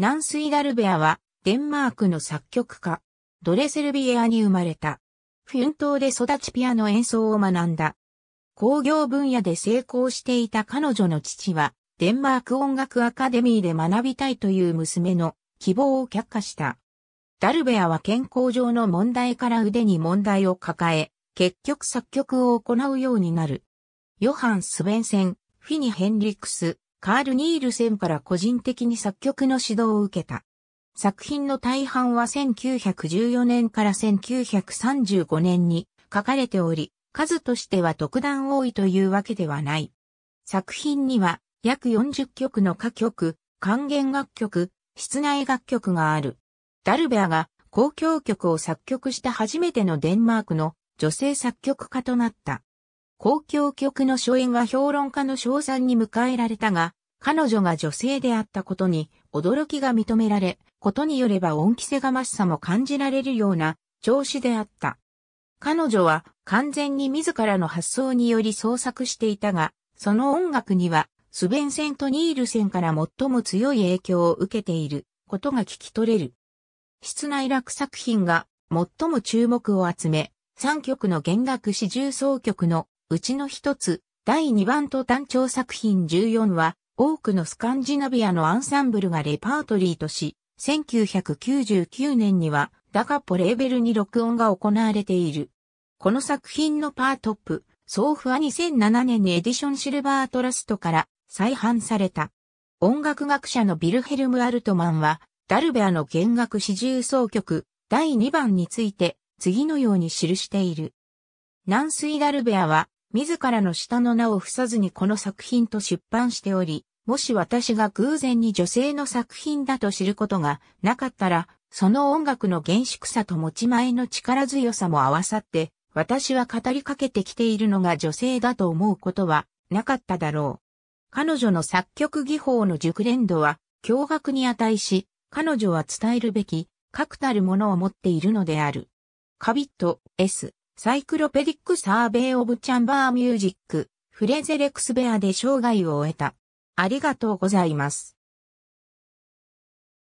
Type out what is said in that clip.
ナンスイ・ダルベアは、デンマークの作曲家、ドレセルビエアに生まれた。フュン島で育ちピアノ演奏を学んだ。工業分野で成功していた彼女の父は、デンマーク音楽アカデミーで学びたいという娘の希望を却下した。ダルベアは健康上の問題から腕に問題を抱え、結局作曲を行うようになる。ヨハン・スベンセン、フィニ・ヘンリクス、カール・ニールセンから個人的に作曲の指導を受けた。作品の大半は1914年から1935年に書かれており、数としては特段多いというわけではない。作品には約40曲の歌曲、還元楽曲、室内楽曲がある。ダルベアが公共曲を作曲した初めてのデンマークの女性作曲家となった。公共曲の初演は評論家の賞賛に迎えられたが、彼女が女性であったことに驚きが認められ、ことによれば恩着せがましさも感じられるような調子であった。彼女は完全に自らの発想により創作していたが、その音楽にはスベンセント・ニールセンから最も強い影響を受けていることが聞き取れる。室内楽作品が最も注目を集め、3曲の弦楽四重奏曲のうちの一つ、第2番と単調作品14は、多くのスカンジナビアのアンサンブルがレパートリーとし、1999年には、ダカポレーベルに録音が行われている。この作品のパートップ、ソーフは2007年にエディションシルバートラストから再販された。音楽学者のビルヘルム・アルトマンは、ダルベアの弦楽四重奏曲第2番について次のように記している。南水ダルベアは自らの下の名を付さずにこの作品と出版しており、もし私が偶然に女性の作品だと知ることがなかったら、その音楽の厳粛さと持ち前の力強さも合わさって、私は語りかけてきているのが女性だと思うことはなかっただろう。彼女の作曲技法の熟練度は驚愕に値し、彼女は伝えるべき確たるものを持っているのである。カビット、S。サイクロペディック・サーベイ・オブ・チャンバー・ミュージック、フレゼレクス・ベアで生涯を終えた。ありがとうございます。